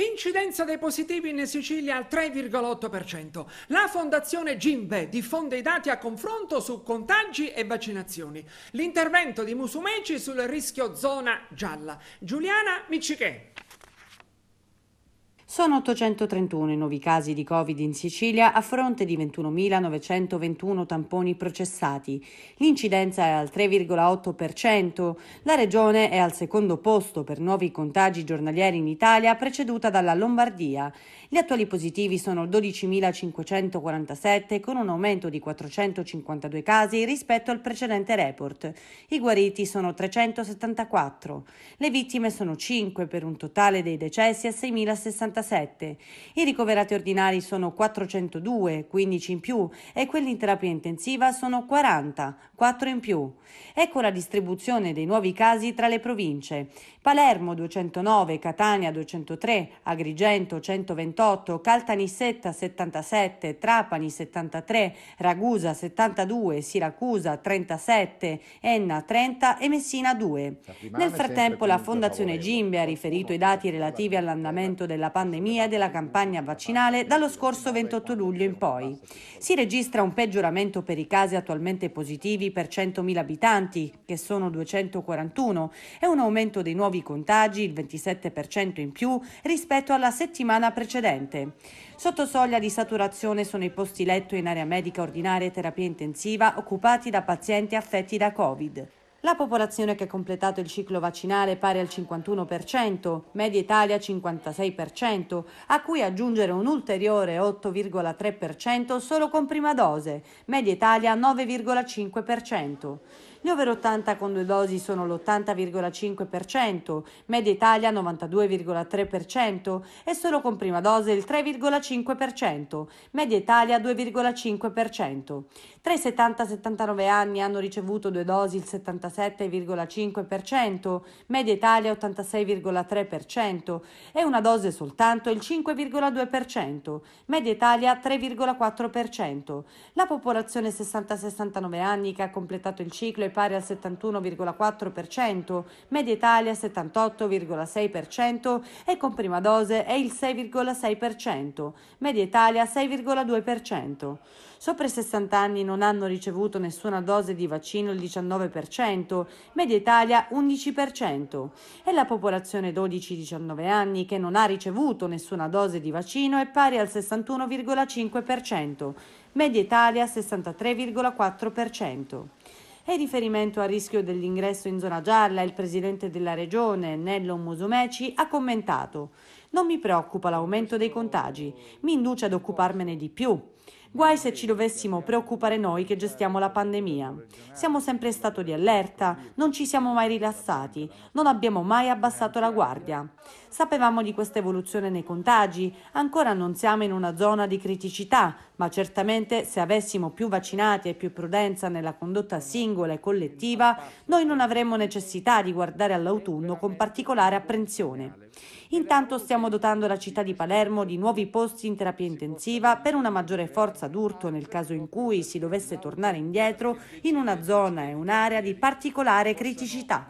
Incidenza dei positivi in Sicilia al 3,8%. La Fondazione Gimbe diffonde i dati a confronto su contagi e vaccinazioni. L'intervento di Musumeci sul rischio zona gialla. Giuliana Miccichè. Sono 831 i nuovi casi di Covid in Sicilia a fronte di 21.921 tamponi processati. L'incidenza è al 3,8%. La regione è al secondo posto per nuovi contagi giornalieri in Italia, preceduta dalla Lombardia. Gli attuali positivi sono 12.547 con un aumento di 452 casi rispetto al precedente report. I guariti sono 374. Le vittime sono 5 per un totale dei decessi a 6.067. 187. I ricoverati ordinari sono 402, 15 in più, e quelli in terapia intensiva sono 40, 4 in più. Ecco la distribuzione dei nuovi casi tra le province. Palermo 209, Catania 203, Agrigento 128, Caltanissetta 77, Trapani 73, Ragusa 72, Siracusa 37, Enna 30 e Messina 2. Nel frattempo la Fondazione Gimbe ha riferito i dati relativi all'andamento della pandemia pandemia e della campagna vaccinale dallo scorso 28 luglio in poi. Si registra un peggioramento per i casi attualmente positivi per 100.000 abitanti, che sono 241, e un aumento dei nuovi contagi, il 27% in più, rispetto alla settimana precedente. Sotto soglia di saturazione sono i posti letto in area medica ordinaria e terapia intensiva occupati da pazienti affetti da Covid. La popolazione che ha completato il ciclo vaccinale è pari al 51%, media Italia 56%, a cui aggiungere un ulteriore 8,3% solo con prima dose, media Italia 9,5%. Gli over 80 con due dosi sono l'80,5%, media Italia 92,3% e solo con prima dose il 3,5%, media Italia 2,5%. Tra i 70 79 anni hanno ricevuto due dosi il 77,5%, media Italia 86,3% e una dose soltanto il 5,2%, media Italia 3,4%. La popolazione 60-69 anni che ha completato il ciclo è pari al 71,4%, Media Italia 78,6% e con prima dose è il 6,6%, Media Italia 6,2%. Sopra i 60 anni non hanno ricevuto nessuna dose di vaccino il 19%, Media Italia 11% e la popolazione 12-19 anni che non ha ricevuto nessuna dose di vaccino è pari al 61,5%, Media Italia 63,4% e riferimento al rischio dell'ingresso in zona gialla, il presidente della regione, Nello Musumeci, ha commentato: Non mi preoccupa l'aumento dei contagi, mi induce ad occuparmene di più. Guai se ci dovessimo preoccupare noi che gestiamo la pandemia. Siamo sempre in stato di allerta, non ci siamo mai rilassati, non abbiamo mai abbassato la guardia. Sapevamo di questa evoluzione nei contagi, ancora non siamo in una zona di criticità, ma certamente se avessimo più vaccinati e più prudenza nella condotta singola e collettiva, noi non avremmo necessità di guardare all'autunno con particolare apprensione. Intanto stiamo dotando la città di Palermo di nuovi posti in terapia intensiva per una maggiore forza d'urto nel caso in cui si dovesse tornare indietro in una zona e un'area di particolare criticità.